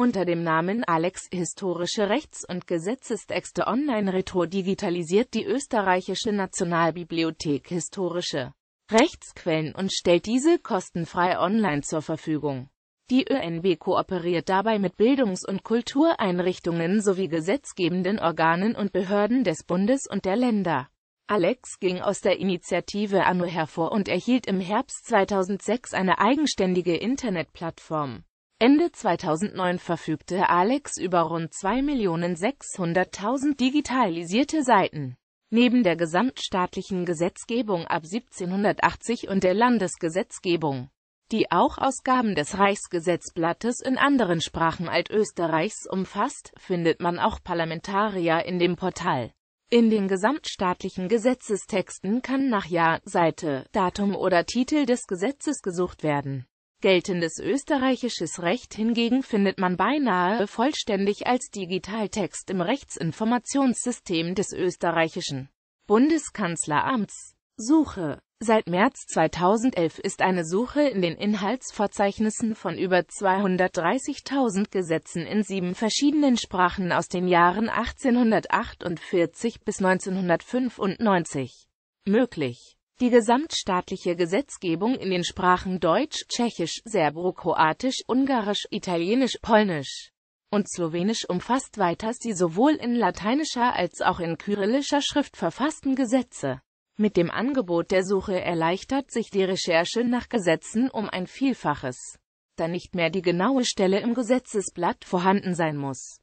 unter dem Namen Alex Historische Rechts- und Gesetzestexte online retro digitalisiert die österreichische Nationalbibliothek historische Rechtsquellen und stellt diese kostenfrei online zur Verfügung. Die ÖNB kooperiert dabei mit Bildungs- und Kultureinrichtungen sowie gesetzgebenden Organen und Behörden des Bundes und der Länder. Alex ging aus der Initiative Anno hervor und erhielt im Herbst 2006 eine eigenständige Internetplattform. Ende 2009 verfügte Alex über rund 2.600.000 digitalisierte Seiten. Neben der gesamtstaatlichen Gesetzgebung ab 1780 und der Landesgesetzgebung, die auch Ausgaben des Reichsgesetzblattes in anderen Sprachen Altösterreichs umfasst, findet man auch Parlamentarier in dem Portal. In den gesamtstaatlichen Gesetzestexten kann nach Jahr, Seite, Datum oder Titel des Gesetzes gesucht werden. Geltendes österreichisches Recht hingegen findet man beinahe vollständig als Digitaltext im Rechtsinformationssystem des österreichischen Bundeskanzleramts. Suche Seit März 2011 ist eine Suche in den Inhaltsverzeichnissen von über 230.000 Gesetzen in sieben verschiedenen Sprachen aus den Jahren 1848 bis 1995 möglich die gesamtstaatliche Gesetzgebung in den Sprachen Deutsch, Tschechisch, Serbo-Kroatisch, Ungarisch, Italienisch, Polnisch und Slowenisch umfasst weiters die sowohl in lateinischer als auch in kyrillischer Schrift verfassten Gesetze. Mit dem Angebot der Suche erleichtert sich die Recherche nach Gesetzen um ein Vielfaches, da nicht mehr die genaue Stelle im Gesetzesblatt vorhanden sein muss.